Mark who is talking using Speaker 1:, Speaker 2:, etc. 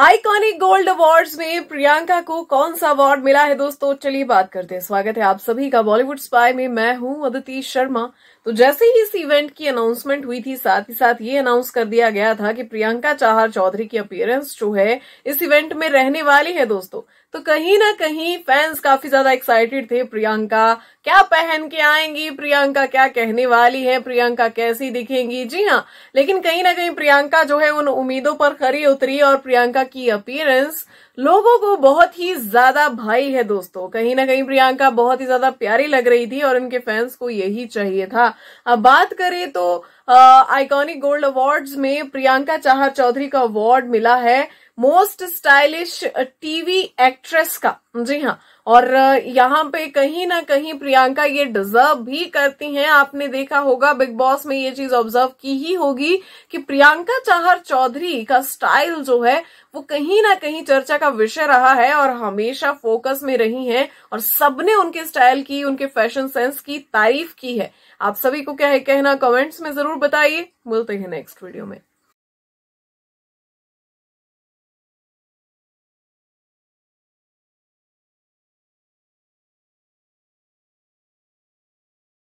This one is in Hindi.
Speaker 1: आइकॉनिक गोल्ड अवार्ड्स में प्रियंका को कौन सा अवार्ड मिला है दोस्तों चलिए बात करते हैं स्वागत है आप सभी का बॉलीवुड स्पाई में मैं हूं अदिति शर्मा तो जैसे ही इस इवेंट की अनाउंसमेंट हुई थी साथ ही साथ ये अनाउंस कर दिया गया था कि प्रियंका चाहर चौधरी की अपियरेंस जो है इस इवेंट में रहने वाली है दोस्तों तो कहीं ना कहीं फैंस काफी ज्यादा एक्साइटेड थे प्रियंका क्या पहन के आएंगी प्रियंका क्या कहने वाली है प्रियंका कैसी दिखेंगी जी हाँ लेकिन कहीं ना कहीं प्रियंका जो है उन उम्मीदों पर खरी उतरी और प्रियंका की अपीयरेंस लोगों को बहुत ही ज्यादा भाई है दोस्तों कहीं ना कहीं प्रियंका बहुत ही ज्यादा प्यारी लग रही थी और उनके फैंस को यही चाहिए था अब बात करें तो आइकॉनिक गोल्ड अवार्ड्स में प्रियंका चाहर चौधरी का अवार्ड मिला है मोस्ट स्टाइलिश टीवी एक्ट्रेस का जी हाँ और यहाँ पे कहीं ना कहीं प्रियंका ये डिजर्व भी करती हैं आपने देखा होगा बिग बॉस में ये चीज ऑब्जर्व की ही होगी कि प्रियंका चाहर चौधरी का स्टाइल जो है वो कहीं ना कहीं चर्चा का विषय रहा है और हमेशा फोकस में रही हैं और सबने उनके स्टाइल की उनके फैशन सेंस की तारीफ की है आप सभी को क्या है कहना कमेंट्स में जरूर बताइए मिलते हैं नेक्स्ट वीडियो में